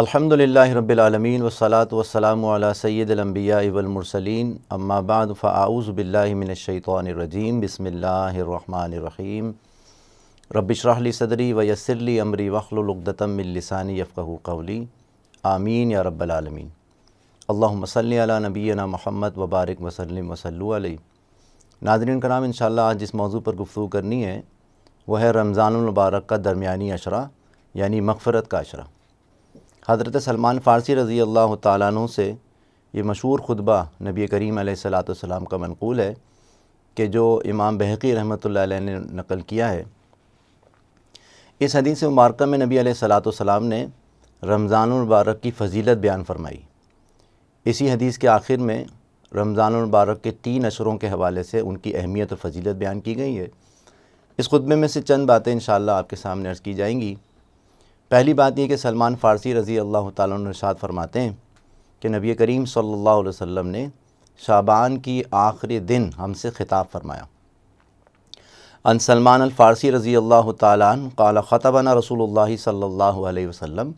अल्हम्दुलिल्लाह आलमीन वसलात वसलाम अला सैदम्बिया वलमरसलिन अम्माबाद फ़ाऊज़बिल्लिमिनशैतरजीम बसमीम रबिशरहली सदरी व यसरली अमरी लिसानी यफ़ू कवली आमीन या रब्बालमीन अल्लाम अला नबीना महमद वबारक वसलम अलैहि नाजरीन कराम इंशाल्लाह आज जिस मौजू पर गुफ्तगू करनी है वह है मुबारक का दरमिया अशरा यानी मगफ़रत का अशरा हज़रत सलमान फ़ारसी रज़ी अल्लाह तु से ये मशहूर खुतबा नबी करीम सलाम का मनकूल है कि जो इमाम बहकी रहमत ने नकल किया है इस हदीस मुबारक में नबी सलाम ने रमज़ानमबारक की फजीलत बयान फरमाई इसी हदीस के आखिर में रमज़ानमबारक के तीन अशरों के हवाले से उनकी अहमियत और फजीलत बयान की गई है इस खुतबे में से चंद बातें इन आपके सामने अर्ज़ की जाएंगी पहली बात यह कि सलमान फ़ारसी रज़ी अल्लाह तसाद फरमाते हैं कि नबी करीम सल्लल्लाहु अलैहि वसल्लम ने शाबान की आखिरी दिन हमसे ख़िताब फरमाया अन सलमान अलफ़ारसी रज़ी अल्लाह तला ख़तबना रसूल सल्ला वसम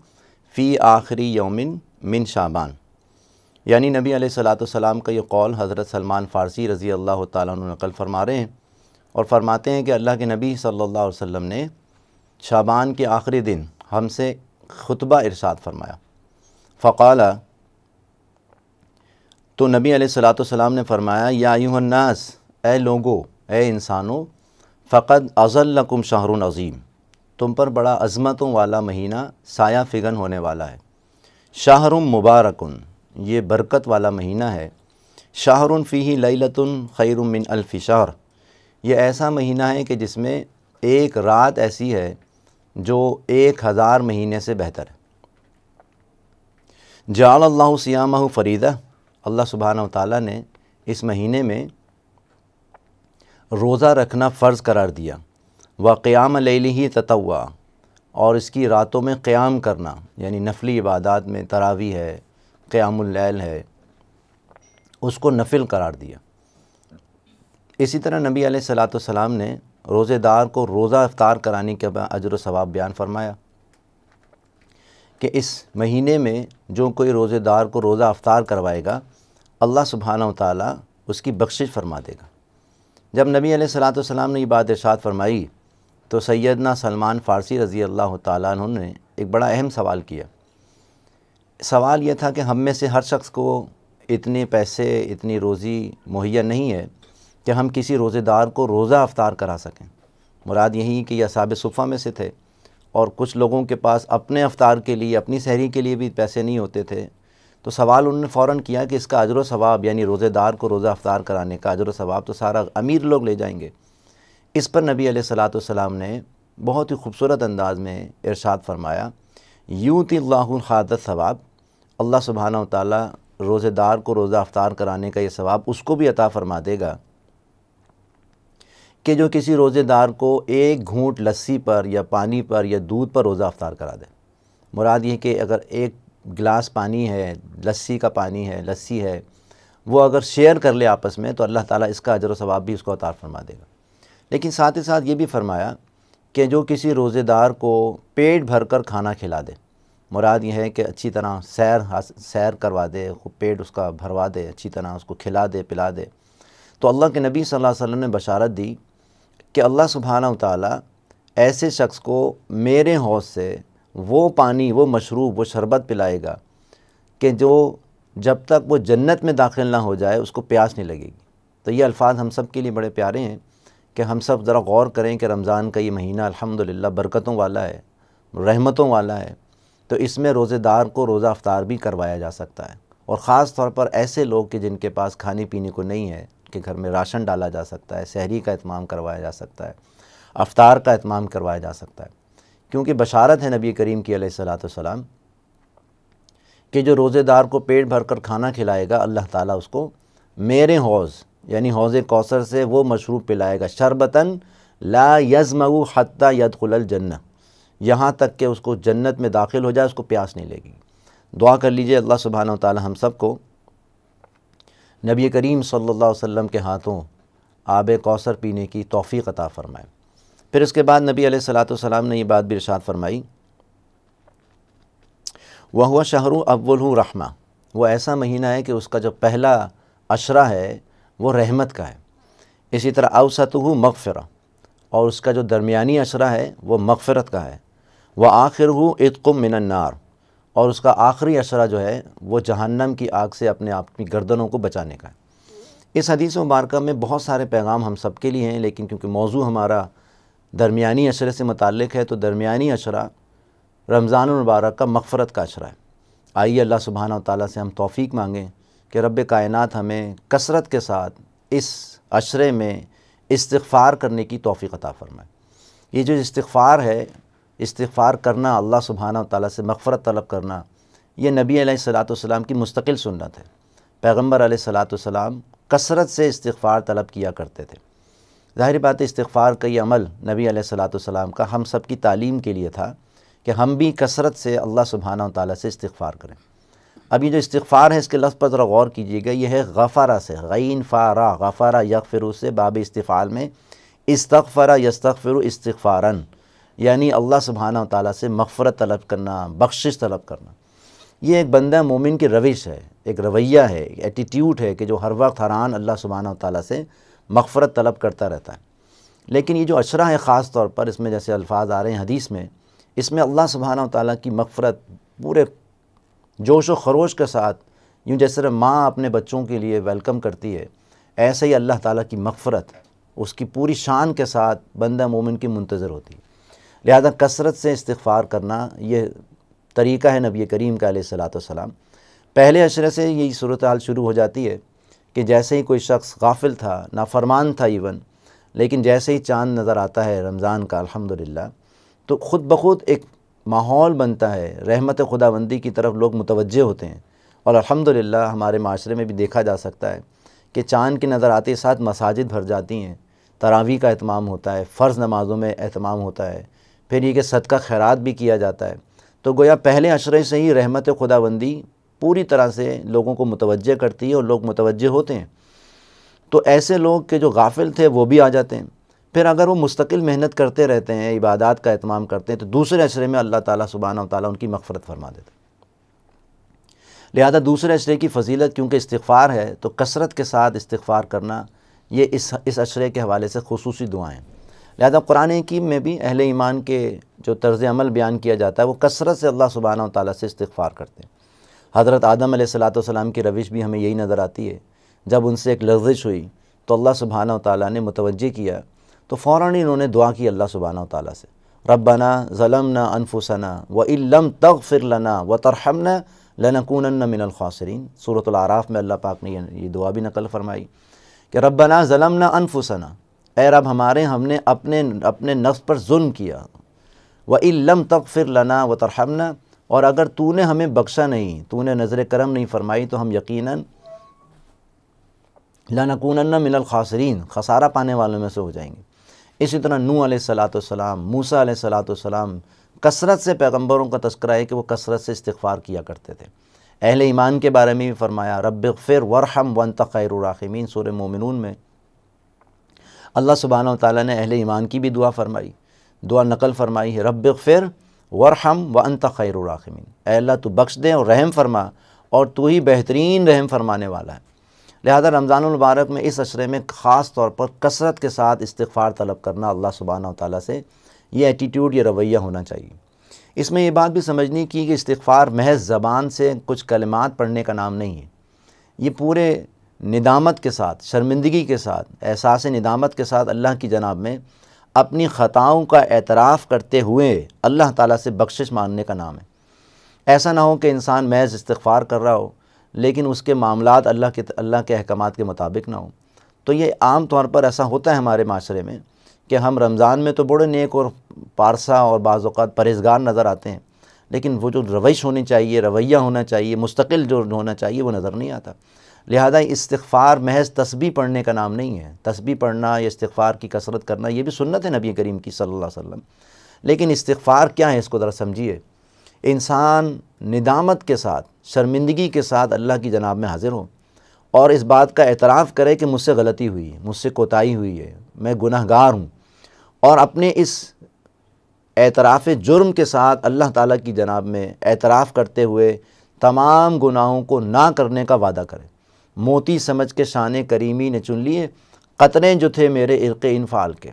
फ़ी आखिरी यौमिन मिन शाबान यानी नबी सलाम का ये कौल हज़रत सलमान फ़ारसी रज़ी अल्लाह तकल फरमा रहे हैं और फरमाते हैं कि अल्लाह के नबी सल्ला वसम ने शाबान के आखिरी दिन हमसे खुतबा इरशाद फरमाया फ़ाला तो नबी सलाम ने फरमाया या यूहन्नास ए लोगो ए इंसानों फ़क़द अज़ल्लकुम शाहरुन अज़ीम तुम पर बड़ा अज़मतों वाला महीना साया फिगन होने वाला है शाहरुम मुबारकुन ये बरकत वाला महीना है शाहरुन फ़ी लैलतन खैरुमिन अलफ़िशार ये ऐसा महीना है कि जिसमें एक रात ऐसी है जो एक हज़ार महीने से बेहतर है जाल अल्लाह सियाम फ़रीदा अल्लाह सुबहाना ताली ने इस महीने में रोज़ा रखना फ़र्ज़ करार दिया व क़्याम लैली ही ततवा और इसकी रातों में क़्याम करना यानी नफली इबादत में तरावी है क़्यामुल्लैल है उसको नफिल करार दिया इसी तरह नबी सलाम ने रोज़ेदार को रोज़ा अफ्तार कराने के अजर सवाब बयान फरमाया कि इस महीने में जो कोई रोज़ेदार को रोज़ा अफ्तार करवाएगा अल्लाह सुबहाना ताली उसकी बख्शिश फरमा देगा जब नबी सलाम ने यह बात इरशाद फरमाई तो सैदना सलमान फ़ारसी रज़ी अल्लाह तु ने एक बड़ा अहम सवाल किया सवाल यह था कि हम में से हर शख्स को इतने पैसे इतनी रोज़ी मुहैया नहीं है कि हम किसी रोज़ेदार को रोज़ा अफ्तार करा सकें मुराद यही कि यह साब सुफ़ा में से थे और कुछ लोगों के पास अपने अफ्तार के लिए अपनी सहरी के लिए भी पैसे नहीं होते थे तो सवाल उन्होंने फ़ौर किया कि इसका अजर सवाब यानी रोज़ेदार को रोज़ा अफ्तार कराने का अजर सवाब तो सारा अमीर लोग ले जाएंगे इस पर नबी सलाम ने बहुत ही खूबसूरत अंदाज में इरशाद फरमाया यूँ तिल्लादत सवाब अल्लाह सुबहाना ताली रोज़ेदार को रोज़ा अफ्तार कराने का ये सवाब उसको भी अता फ़रमा देगा कि जो किसी रोज़ेदार को एक घूंट लस्सी पर या पानी पर या दूध पर रोज़ा अफ्तार करा दें मुराद ये कि अगर एक गिलास पानी है लस्सी का पानी है लस्सी है वो अगर शेयर कर ले आपस में तो अल्लाह ताला इसका अजर सवाब भी उसको अतार फरमा देगा लेकिन साथ ही साथ ये भी फरमाया कि जो किसी रोज़ेदार को पेट भर कर खाना खिला दे मुराद यह है कि अच्छी तरह सैर सैर करवा दे पेट उसका भरवा दे अच्छी तरह उसको खिला दे पिला दे तो अल्लाह के नबी सल्लल्लाहु अलैहि वसल्लम ने बशारत दी कि अल्लाह सुबहाना ताली ऐसे शख्स को मेरे हौस से वो पानी वो मशरूब वो शरबत पिलाएगा कि जो जब तक वो जन्नत में दाखिल ना हो जाए उसको प्यास नहीं लगेगी तो ये अल्फाज हम सब के लिए बड़े प्यारे हैं कि हम सब ज़रा गौर करें कि रमज़ान का ये महीना अल्हम्दुलिल्लाह बरकतों वाला है रहमतों वाला है तो इसमें रोज़ेदार को रोज़ा अफ्तार भी करवाया जा सकता है और ख़ास तौर पर ऐसे लोग के जिनके पास खाने पीने को नहीं है के घर में राशन डाला जा सकता है शहरी का अहतमाम करवाया जा सकता है अफ्तार का अहतमाम करवाया जा सकता है क्योंकि बशारत है नबी करीम की सलाम कि जो रोज़ेदार को पेट भर कर खाना खिलाएगा अल्लाह ताला उसको मेरे हौज़ यानी हौज़ कौसर से वो मशरूब पिलाएगा शरबतन ला यजमऊ हत्ता यदखुल जन्नत यहाँ तक कि उसको जन्नत में दाखिल हो जाए उसको प्यास नहीं लेगी दुआ कर लीजिए अल्लाह सुबहान ताली हम सबको नबी करीम सल्लल्लाहु अलैहि वसल्लम के हाथों आब कौसर पीने की तोफ़ी अता फ़रमाए फिर उसके बाद नबी सलाम ने यह बात भी इरशाद फरमाई वह हुआ शाहरु अव्वल रहमा वह ऐसा महीना है कि उसका जो पहला अशरा है वो रहमत का है इसी तरह अवसत हु मगफ़रा और उसका जो दरमिया अशरा है वह मगफ़रत का है वह आखिर हु इतकुम मिनन्नार और उसका आखिरी अशरा जो है वो जहन्नम की आग से अपने आप की गर्दनों को बचाने का है इस हदीस मुबारक में बहुत सारे पैगाम हम सब के लिए हैं लेकिन क्योंकि मौजू हमारा दरमियानी अशरे से मतलब है तो दरमियानी अशरा रमज़ान मुबारक का मफ़रत का अशरा है आइए अल्लाह सुबहाना तौ से हम तोफ़ी मांगें कि रब कायनत हमें कसरत के साथ इस अशरे में इस्तफ़ार करने की तोफ़ी अता फ़रमाए ये जो इस्तफ़ार है इस्तफ़ार करना अल्लाह सुबहाना ताली से मफ़रत तलब करना ये नबी सलाम की मुस्तकिल सुन्नत है पैगम्बर सलाम कसरत से इस्तफ़ार तलब किया करते थे ज़ाहिर बात इस्तफ़ार का ये अमल नबी सलाम का हम सब की तालीम के लिए था कि हम भी कसरत से अल्लाह सुबहाना ताली से इस्तफ़ार करें अब ये जो इस्तफ़ार है इसके लफ्ज़ पर ज़रा गौर कीजिएगा यह है गफ़ारा से गैन फ़ारा गफ़ारा यकफ़िर से बाब इस्तफ़ाल में इस्तफ़रा यस्तफ़िर इस्तफ़ारन यानी अल्लाह सुबहाना ताली से मफ़रत तलब करना बख्शिश तलब करना ये एक बंदा मोमिन की रविश है एक रवैया है एक एटीट्यूड है कि जो हर वक्त हरान अल्लाह सुबहाना ताली से मफ़रत तलब करता रहता है लेकिन ये जो अशरा है ख़ास तौर पर इसमें जैसे अल्फाज आ रहे हैं हदीस में इसमें अल्लाह सुबहाना ताली की मफ़रत पूरे जोश व खरोश के साथ यूँ जैसे माँ अपने बच्चों के लिए वेलकम करती है ऐसे ही अल्लाह ताली की मफ़रत उसकी पूरी शान के साथ बंदा मोमिन की मुंतज़र होती है लिहाजा कसरत से इस्तफ़ार करना ये तरीका है नबी करीम का सलाम पहले अशरे से यही सूरत हाल शुरू हो जाती है कि जैसे ही कोई शख्स गाफिल था नाफरमान था इवन लेकिन जैसे ही चांद नज़र आता है रमज़ान का अल्हम्दुलिल्लाह तो ख़ुद ब खुद एक माहौल बनता है रहमत खुदाबंदी की तरफ लोग मुतवजह होते हैं और अल्हम्दुलिल्लाह हमारे माशरे में भी देखा जा सकता है कि चांद की नज़र आते साथ मसाजिद भर जाती हैं तरावी का अहतमाम होता है फ़र्ज़ नमाज़ों में अहतमाम होता है फिर ये कि सदका खैरात भी किया जाता है तो गोया पहले अशरे से ही रहमत खुदाबंदी पूरी तरह से लोगों को मुतवजह करती है और लोग मुतवजह होते हैं तो ऐसे लोग के जो गाफिल थे वो भी आ जाते हैं फिर अगर वो मुस्तकिल मेहनत करते रहते हैं इबादत का अहतमाम करते हैं तो दूसरे अशरे में अल्लाह ताला सुबहाना ताली उनकी मफ़रत फरमा देते हैं लिहाजा दूसरे अशरे की फजीलत क्योंकि इस्तफ़ार है तो कसरत के साथ इस्तफ़ार करना ये इस इस अशरे के हवाले से खसूसी दुआएँ हैं लिहाजा कुरान हकीम में भी अहल ईमान के जो तर्ज़ अमल बयान किया जाता है वो कसरत से अल्लाह सुबहाना ताली से इस्तफ़ार करते हैं हज़रत आदम सलाम की रविश भी हमें यही नज़र आती है जब उनसे एक लर्जिश हुई तो अल्लाह सुबहाना ताली ने मुतवजह किया तो फ़ौर इन्होंने दुआ की अल्लाह सुबहाना ताली से ज़लम ना अनफुसना व इलम तग फिर लना व तरहमना लनकून मिनलखासरीन सूरत आराफ़ में अल्लाह पाक ने ये दुआ भी नकल फरमाई कि रबना ना अनफुसना ए रब हमारे हमने अपने अपने नफ्स पर जुल्म किया व इलम तक फिर लना व तरहमना और अगर तूने हमें बख्शा नहीं तूने नज़र करम नहीं फरमाई तो हम यकीनन लानकून मिनल खासरीन खसारा पाने वालों में से हो जाएंगे इसी तरह नू सलाम मूसा सलाम कसरत से पैगम्बरों का तस्करा है कि वो कसरत से इस्तफ़ार किया करते थे अहल ईमान के बारे में भी फरमाया रब फिर वरहम वन तखैर राखिमीन सूर मोमिन में अल्लाह सुबहाना ताली ने अहल ईमान की भी दुआ फरमाई दुआ नकल फरमाई है रब फ़िर वरहम व अनत खैरमिन अल्लाह तो बख्श दें और रहम फरमा और तू ही बेहतरीन रहम फरमाने वाला है लिहाजा रमज़ानमबारक में इस अशरे में ख़ास तौर पर कसरत के साथ इस्तफ़ार तलब करना अल्लाह सुबहाना ताली से ये एटीट्यूड या रवैया होना चाहिए इसमें यह बात भी समझनी की कि इस्तफ़ार महज ज़बान से कुछ कलमात पढ़ने का नाम नहीं है ये पूरे निदामत के साथ शर्मिंदगी के साथ एहसास निदामत के साथ अल्लाह की जनाब में अपनी ख़ताओं का एतराफ़ करते हुए अल्लाह ताला से बख्शिश मांगने का नाम है ऐसा ना हो कि इंसान महज इस्तफ़ार कर रहा हो लेकिन उसके मामला अल्लाह के अल्लाह के अहकाम के मुताबिक ना हो तो ये आम तौर पर ऐसा होता है हमारे माशरे में कि हम रमज़ान में तो बड़े नेक और पारसा और बाज़ात परहेजगार नज़र आते हैं लेकिन वो जो रवैश होनी चाहिए रवैया होना चाहिए मुस्तकिल जो होना चाहिए वो नज़र नहीं आता लिहाजा इस्तफ़ार महज तस्बी पढ़ने का नाम नहीं है तस्बी पढ़ना या इस्तफ़ार की कसरत करना ये भी सुनत है नबी करीम की सल्ला वसम लेकिन इस्तफ़ार क्या है इसको ज़रा समझिए इंसान निदामत के साथ शर्मिंदगी के साथ अल्लाह की जनाब में हाज़िर हो और इस बात का एतराफ़ करे कि मुझसे गलती हुई है मुझसे कोताही हुई है मैं गुनाहगार हूँ और अपने इस एतराफ़ जुर्म के साथ अल्लाह ताला की जनाब में एतराफ़ करते हुए तमाम गुनाहों को ना करने का वादा करें मोती समझ के शान करीमी ने चुन लिए कतरे जो थे मेरे इरक़ इनफ़ाल के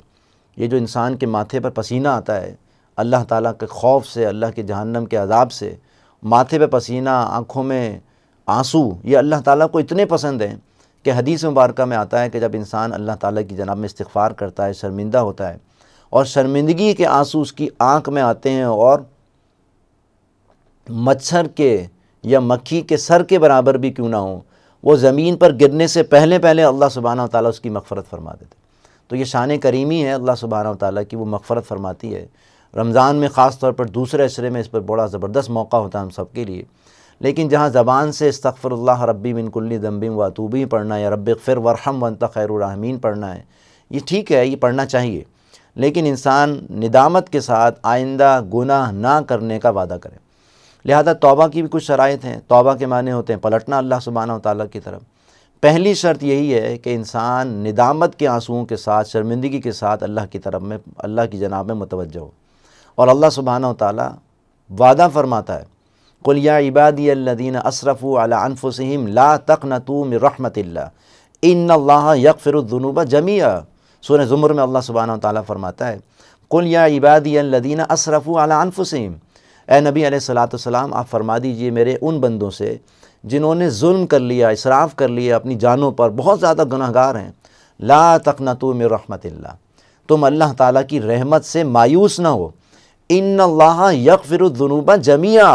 ये जो इंसान के माथे पर पसीना आता है अल्लाह ताला के खौफ से अल्लाह के जहन्नम के अजाब से माथे पर पसीना आँखों में आंसू ये अल्लाह ताला को इतने पसंद हैं कि हदीस मुबारक में आता है कि जब इंसान अल्लाह ताला की जनाब में इस्तफ़ार करता है शर्मिंदा होता है और शर्मिंदगी के आंसू उसकी आँख में आते हैं और मच्छर के या मक्खी के सर के बराबर भी क्यों ना हो वो ज़मीन पर गिरने से पहले पहले अल्लाह सुबहाना ताली उसकी मफ़रत फरमा देते तो ये शान करीमी है अल्लाह सुबहाना ताली की वो मफ़रत फरमाती है रमज़ान में ख़ास तौर पर दूसरे अशरे में इस पर बड़ा ज़बरदस्त मौका होता है हम सब के लिए लेकिन जहाँ ज़बान से इस्तफ़रल्ला रब्बी मिनकुल्ली दम्बिम वातूबी पढ़ना है या रब फिर वरहम वन तैरहमीन पढ़ना है ये ठीक है ये पढ़ना चाहिए लेकिन इंसान निदामत के साथ आइंदा गुनाह ना करने का वादा करें लिहाजा तोबा की भी कुछ शराइत हैं तोबा के माने होते हैं पलटना अल्लाह सुबहाना ताली की तरफ पहली शर्त यही है कि इंसान निदामत के आंसुओं के साथ शर्मिंदगी के साथ अल्लाह की तरफ में अल्लाह की जनाब में मुतवजह हो और अल्लाह सुबहाना ताली वादा फरमाता है कुलिया इबादी अल्लादीन असरफ़ ला तक नतूम रहमत इन अल्लाह यकफ़िरजुनूबा जमिया सुन ज़ुमर में अल्लाह सुबहाना ताली फ़रमाता है कुलिया इबादी अल्लादीन अलाफीम ए नबी सलाम आप फरमा दीजिए मेरे उन बंदों से जिन्होंने जुल्म कर लिया इसराफ़ कर लिया अपनी जानों पर बहुत ज़्यादा गुनागार हैं ला तकना तुम रहमत ला तुम अल्लाह ताला की रहमत से मायूस ना हो इन अल्लाह यकफ़िरुद्दनूबा जमिया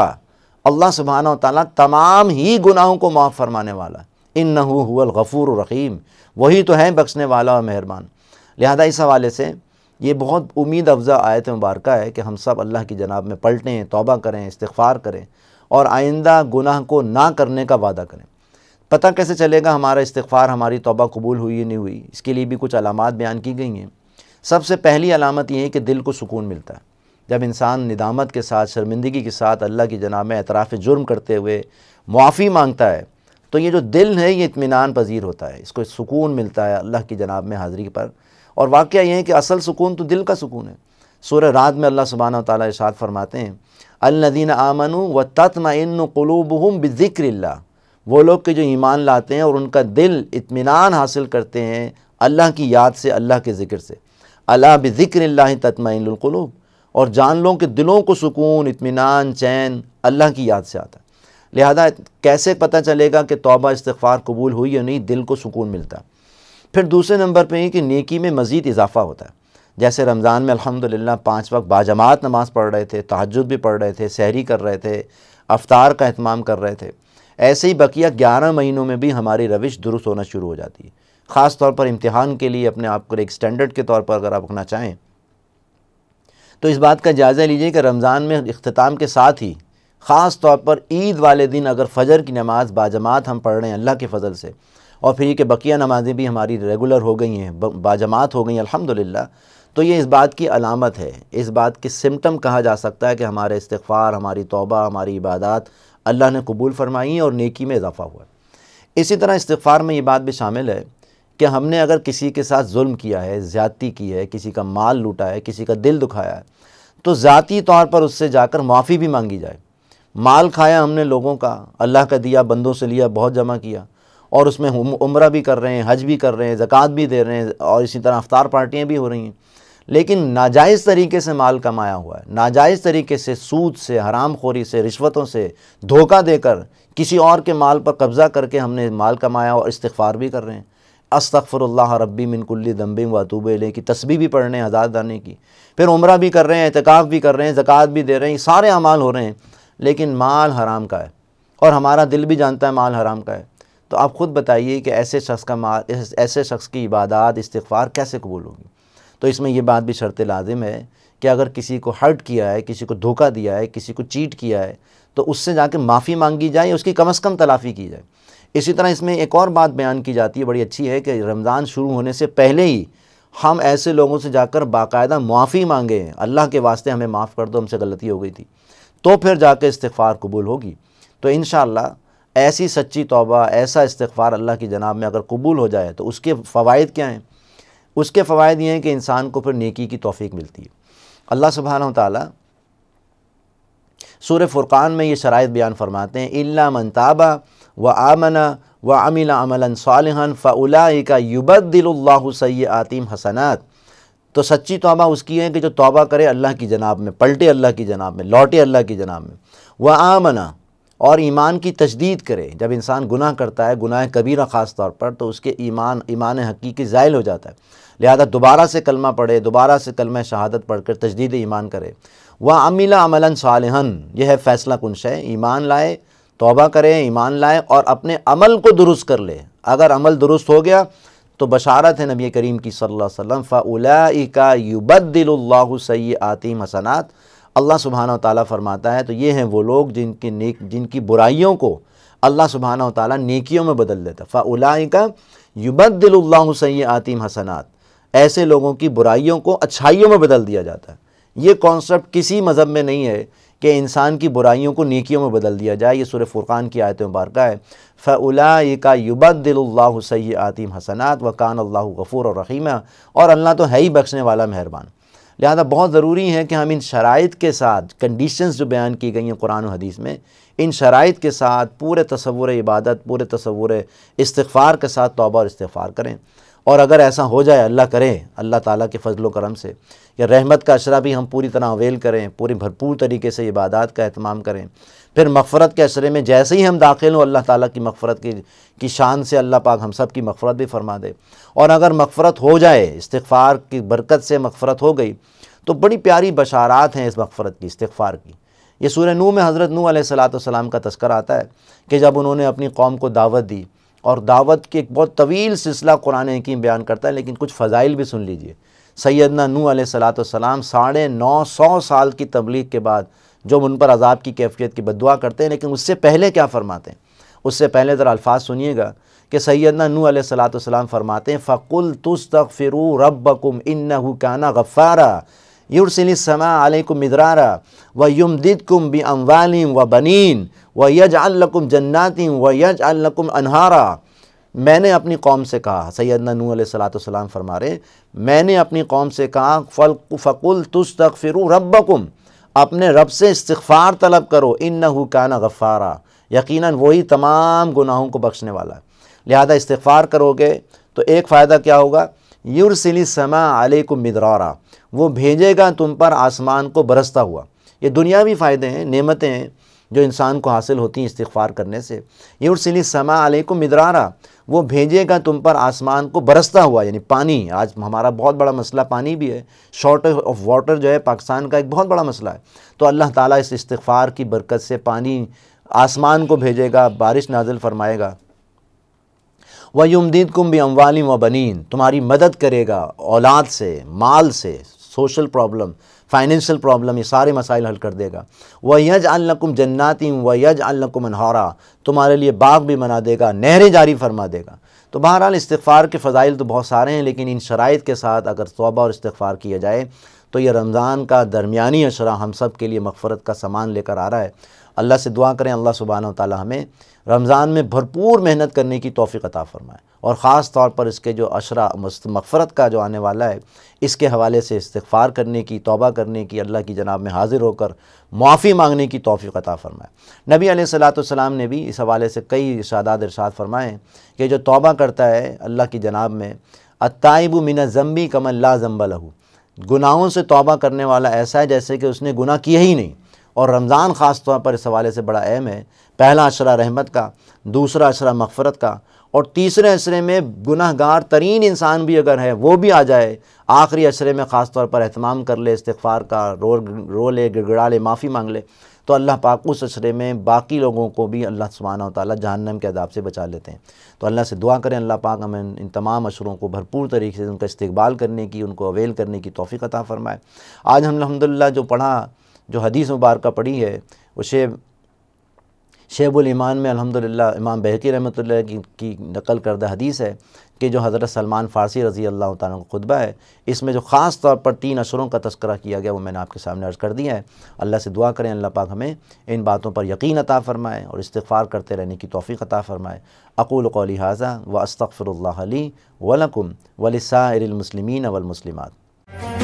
अल्लाह सुबहाना ताली तमाम ही गुनाहों को माफ़ फरमाने वाला इन नहूल गफ़ूर रहीम वही तो हैं बख्शने वाला और मेहरबान लिहाजा इस हवाले से ये बहुत उम्मीद अफज़ा आयत मुबारक है कि हम सब अल्लाह की जनाब में पलटें तोबा करें इस्तफ़ार करें और आइंदा गुनाह को ना करने का वादा करें पता कैसे चलेगा हमारा इस्तफ़ार हमारी तोबा कबूल हुई या नहीं हुई इसके लिए भी कुछ अलामत बयान की गई हैं सबसे पहली अलामत यह है कि दिल को सुकून मिलता है जब इंसान निदामत के साथ शर्मिंदगी के साथ अल्लाह की जनाब में एतराफ़ जुर्म करते हुए मुआफ़ी मांगता है तो ये जो दिल है ये इतमान पजीर होता है इसको सुकून मिलता है अल्लाह की जनाब में हाज़िरी पर और वाक़ यह है कि असल सुकून तो दिल का सुकून है सूर रात में अल्लाह सुबहाना ताली इशाद फरमाते हैं अल्लदीन आमन व तत्मिन हम बज़िक्र वो लोग के जो ईमान लाते हैं और उनका दिल इतमान हासिल करते हैं अल्लाह की याद से अल्लाह के ज़िक्र से अला बज़िक्र तत्मिनकलूब और जान लो कि दिलों को सुकून इतमान चैन अल्लाह की याद से आता है लिहाजा कैसे पता चलेगा कि तोबा इस्तफ़ार कबूल हुई या नहीं दिल को सुकून मिलता फिर दूसरे नंबर पर ये कि नेकी में मज़ीद इजाफ़ा होता है जैसे रमज़ान में अल्हम्दुलिल्लाह पाँच वक्त बाजमात नमाज़ पढ़ रहे थे तहजद भी पढ़ रहे थे सहरी कर रहे थे अफ्तार का अहतमाम कर रहे थे ऐसे ही बकिया ग्यारह महीनों में भी हमारी रविश दुरुस्त होना शुरू हो जाती है ख़ास तौर पर इम्तहान के लिए अपने आप को एक स्टैंडर्ड के तौर पर अगर आप रखना चाहें तो इस बात का जायज़ा लीजिए कि रमज़ान में अख्ताम के साथ ही ख़ास तौर पर ईद वाले दिन अगर फजर की नमाज़ बाजमात हम पढ़ रहे हैं अल्लाह के फजल से और फिर ये कि बकिया नमाजें भी हमारी रेगुलर हो गई हैं बाजमात हो गई अल्हम्दुलिल्लाह तो ये इस बात की अलामत है इस बात की सिम्टम कहा जा सकता है कि हमारे इस्तफ़ार हमारी तोबा हमारी इबादत अल्लाह ने कबूल फरमाई और नेकी में इजाफ़ा हुआ इसी तरह इस्तफ़ार में ये बात भी शामिल है कि हमने अगर किसी के साथ जुल्म किया है ज़्यादती की है किसी का माल लूटा है किसी का दिल दुखाया है तो ज़ाती तौर पर उससे जाकर माफ़ी भी मांगी जाए माल खाया हमने लोगों का अल्लाह का दिया बंदों से लिया बहुत जमा किया और उसमें उम्र भी कर रहे हैं हज भी कर रहे हैं ज़क़़त भी दे रहे हैं और इसी तरह अफ्तार पार्टियाँ भी हो रही हैं लेकिन नाजायज़ तरीके से माल कमाया हुआ है नाजायज़ तरीके से सूद से हराम खोरी से रिश्वतों से धोखा देकर किसी और के माल पर कब्ज़ा करके हमने माल कमाया और इस्तफ़ार भी कर रहे हैं अस्तफ़रल्ला रब्बी मिनकुल्ली दम्बिम वातूब ले की तस्बी भी पढ़ रहे हैं हज़ार दाने की फिर उम्र भी कर रहे हैं एहतिकाफ़ भी कर रहे हैं ज़क़़त भी दे रहे हैं सारे अमाल हो रहे हैं लेकिन माल हराम का है और हमारा दिल भी जानता है माल हराम का है तो आप ख़ुद बताइए कि ऐसे शख्स का मा ऐसे शख्स की इबादत इस्तफ़ार कैसे कबूल होगी तो इसमें यह बात भी शर्त लाजिम है कि अगर किसी को हर्ट किया है किसी को धोखा दिया है किसी को चीट किया है तो उससे जाके माफ़ी मांगी जाए उसकी कम अज़ कम तलाफ़ी की जाए इसी तरह इसमें एक और बात बयान की जाती है बड़ी अच्छी है कि रमज़ान शुरू होने से पहले ही हम ऐसे लोगों से जाकर बाकायदा माफ़ी मांगे अल्लाह के वास्ते हमें माफ़ कर दो हमसे गलती हो गई थी तो फिर जाके इस्तफ़ार कबूल होगी तो इन ऐसी सच्ची तोबा ऐसा इस्तफ़ार अल्लाह की जनाब में अगर कबूल हो जाए तो उसके फ़वाद क्या हैं उसके फ़वाद ये हैं कि इंसान को फिर नेकी की तोफ़ी मिलती है अल्लाह सुबहान ताली सूर फुरक़ान में ये शराइ बयान फरमाते हैं इल्ला मनताबा ताबा व आमना व अमिला अमलन सालहन फ़ला का युबदिल्ला सै आतिम हसनात तो सच्ची तोबा उसकी है कि जो तोबा करे अल्लाह की जनाब में पलटे अल्लाह की जनाब में लौटे अल्लाह की जनाब में व आमना और ईमान की तजदीद करे जब इंसान गुनाह करता है गुनाह कबीरा ख़ास तौर पर तो उसके ईमान ईमान हकीकी ज़ायल हो जाता है लिहाजा दोबारा से कलमा पढ़े दोबारा से कलम शहादत पढ़ कर तजदीद ईमान करे वह अमिला अमला सालहन यह है फ़ैसला कुनश है ईमान लाए तोबा करे ईमान लाए और अपने अमल को दुरुस्त कर ले अगर अमल दुरुस्त हो गया तो बशारत है नबी करीम की सल्लल्लाहु अलैहि वसल्लम फ़ाउला सै आतीम हसनात अल्लाह सुबहाना ताली फ़रमाता है तो ये हैं वो लोग जिनकी नेक जिनकी बुराइयों को अल्लाह सुबहाना ताली नेकियों में बदल देता फ़ाउलाई का युबदल्ला सैय आतीम हसनात ऐसे लोगों की बुराइयों को अच्छाइयों में बदल दिया जाता है ये कॉन्सेप्ट किसी मज़हब में नहीं है कि इंसान की बुराइयों को नेकियों में बदल दिया जाए ये सुर फुरक़ान की आयत मुबारक है फ़लाए का युबदल्ला सैय आतीम हसनात व कान अल्लाह गफ़ूर और रहीम और अल्लाह तो है ही बख्शने वाला मेहरबान लिहाजा बहुत ज़रूरी है कि हम इन शराइ के साथ कंडीशंस जो बयान की गई हैं कुरान हदीस में इन शराइ के साथ पूरे तस्वुर इबादत पूरे तस्वुर इस्तफ़ार के साथ तोबा और इस्तफ़ार करें और अगर ऐसा हो जाए अल्लाह करें अल्लाह ताला के फजलो करम से या रहमत का अशरा भी हम पूरी तरह अवेल करें पूरी भरपूर तरीके से इबादत का अहतमाम करें फिर मफ़रत के असरे में जैसे ही हम दाखिल हों अल्लाह ताला की मफ़रत की की शान से अल्लाह पाक हम सब की मफ़रत भी फरमा दे और अगर मफ़रत हो जाए इस्तफ़ार की बरकत से मफ़रत हो गई तो बड़ी प्यारी बशारात हैं इस मफ़रत की इस्तफ़ार की ये सूर्य नू में हज़रत नू सलाम का तस्कर आता है कि जब उन्होंने अपनी कौम को दावत दी और दावत की एक बहुत तवील सिलसिला कुरान हकीम बयान करता है लेकिन कुछ फ़जाइल भी सुन लीजिए सैदना नू सलाम साढ़े नौ सौ साल की तबलीग के बाद जो उन पर अजाब की कैफियत की बदुआ करते हैं लेकिन उससे पहले क्या फरमाते हैं उससे पहले ज़रा अल्फाज सुनिएगा कि सैदना नू सलाम फरमाते हैं फ़कुल तुस्तफ़िरु रबकुम इन्नहु काना गफ़ारा युरसिल समा अलैकुम मदरारा व कुम बी अमवालिम व बनीन व यज अल्लकुम जन्नातिम व यज अल्लकुम अनहारा मैंने अपनी कौम से कहा सैदना नू सलाम फरमा रहे मैंने अपनी कौम से कहा फ़ल फ़कुल फ़िर रबकुम अपने रब से इस्तफ़ार तलब करो इन नहू काना गफ़ारा यकीन वही तमाम गुनाहों को बख्शने वाला है लिहाजा इस्तफ़ार करोगे तो एक फ़ायदा क्या होगा युरसिली समा अलैकुम मदरारा वो भेजेगा तुम पर आसमान को बरसता हुआ ये दुनियावी फ़ायदे हैं नेमतें हैं जो इंसान को हासिल होती हैं इस्तफ़ार करने से युरसिली समा अलैकुम मिदरारा वो भेजेगा तुम पर आसमान को बरसता हुआ यानी पानी आज हमारा बहुत बड़ा मसला पानी भी है शॉर्टेज ऑफ वाटर जो है पाकिस्तान का एक बहुत बड़ा मसला है तो अल्लाह ताला इस इस्तफ़ार की बरकत से पानी आसमान को भेजेगा बारिश नाजिल फरमाएगा वह उमदीद कुम भी अमवाली व बनीन तुम्हारी मदद करेगा औलाद से माल से सोशल प्रॉब्लम फाइनेंशियल प्रॉब्लम ये सारे मसाइल हल कर देगा वह यज अलकुम जन्नाती व यज अलकुम अनहारा तुम्हारे लिए बाग भी बना देगा नहरें जारी फरमा देगा तो बहरहाल इस्तफ़ार के फ़ाइल तो बहुत सारे हैं लेकिन इन शराइ के साथ अगर तोबा और इस्तफ़ार किया जाए तो यह रमज़ान का दरमिया अशरा हम सब के लिए मफ़रत का सामान लेकर आ रहा है अल्लाह से दुआ करें अल्लाह सुबहाना ताली हमें रमज़ान में भरपूर मेहनत करने की तोफ़ी अता फ़रमाएँ और ख़ास तौर पर इसके जो अशरा मफ़रत का जो आने वाला है इसके हवाले से इस्तफ़ार करने की तोबा करने की अल्लाह की जनाब में हाज़िर होकर मुआफ़ी मांगने की तोफ़ी अता फ़रमाए नबी सलाम ने भी इस हवाले से कई इशादा इरशाद फरमाएँ कि जो तोबा करता है अल्लाह की जनाब में अताइब मिन ज़म्बी कमल ला ज़म्बल गुनाहों से तोबा करने वाला ऐसा है जैसे कि उसने गुनाह किया ही नहीं और रमज़ान ख़ास तौर पर इस हवाले से बड़ा अहम है पहला अशरा रहमत का दूसरा अशरा मफ़रत का और तीसरे असरे में गुनाहगार तरीन इंसान भी अगर है वो भी आ जाए आखिरी अशरे में ख़ास तौर पर अहतमाम कर ले इस्तफ़ार का रो रो ले गिड़गड़ा ले माफ़ी मांग ले तो अल्लाह पाक उस अशरे में बाकी लोगों को भी अल्लाह सुबहाना ताली जहन्नम के अदाब से बचा लेते हैं तो अल्लाह से दुआ करें अल्लाह पाक हमें इन तमाम अशरों को भरपूर तरीके से उनका इस्तकबाल करने की उनको अवेल करने की तोफ़ी अता फ़रमाए आज हम अलहमदिल्ला जो पढ़ा जो हदीस मुबारक पढ़ी है उसे शेबुल ईमान में अल्हम्दुलिल्लाह इमाम बहकी रहमत की, की नकल करदा हदीस है कि जो हज़रत सलमान फ़ारसी रज़ी अल्लाह तन का खुतबा है इसमें जो ख़ास तौर पर तीन अशरों का तस्करा किया गया वो मैंने आपके सामने अर्ज़ कर दिया है अल्लाह से दुआ करें अल्लाह पाक हमें इन बातों पर यकीन अता फ़रमाए और इस्तफ़ार करते रहने की तोफ़ी अता फ़रमाए अकूल को लिहाजा व अस्तफ़रल वलकुम वलसारमसलिमिन वलमसलिमत